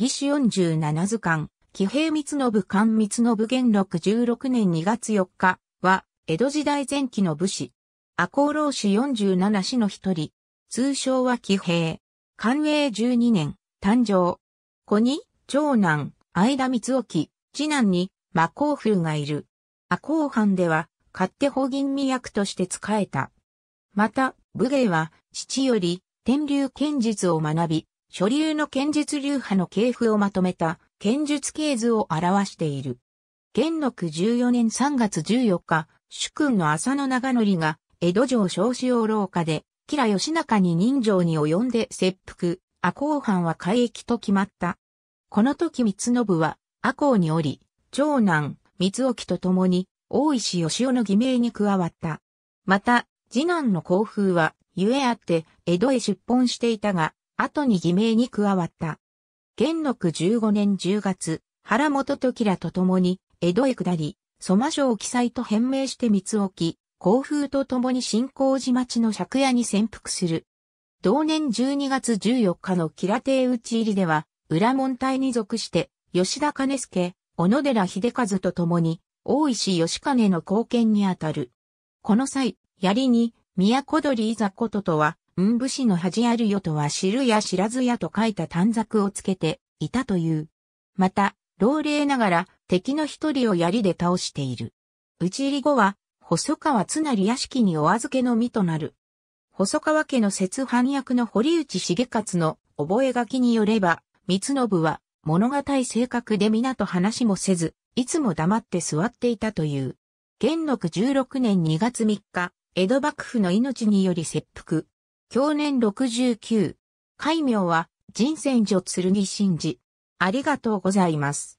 義士十七図鑑、騎兵光信官光信元禄十六年二月四日は、江戸時代前期の武士。赤穂浪士十七士の一人。通称は騎兵。官営十二年、誕生。子に、長男、相田光沖、次男に、魔甲風がいる。赤穂藩では、勝手法銀味役として仕えた。また、武芸は、父より、天竜剣術を学び、所流の剣術流派の系譜をまとめた剣術系図を表している。元禄14年3月14日、主君の浅野長則が江戸城小子用廊下で、吉良義仲に人情に及んで切腹、赤公藩は海役と決まった。この時光信は赤公におり、長男、つ沖と共に大石義雄の偽名に加わった。また、次男の甲風は、ゆえあって江戸へ出奔していたが、後に偽名に加わった。元禄15年10月、原本時らと共に、江戸へ下り、蘇我城記載と変名して三つ置き、甲風と共に新興寺町の借家に潜伏する。同年12月14日の吉良邸討ち入りでは、裏門隊に属して、吉田兼助、小野寺秀和と共に、大石義兼の貢献にあたる。この際、槍に、都鳥伊ざことは、んぶしの恥あるよとは知るや知らずやと書いた短冊をつけていたという。また、老齢ながら敵の一人を槍で倒している。討ち入り後は、細川つなり屋敷にお預けの身となる。細川家の節藩役の堀内重勝の覚書によれば、三信は物語性格で皆と話もせず、いつも黙って座っていたという。元禄16年2月3日、江戸幕府の命により切腹。享年69。戒名は、人選女剣信嗣。ありがとうございます。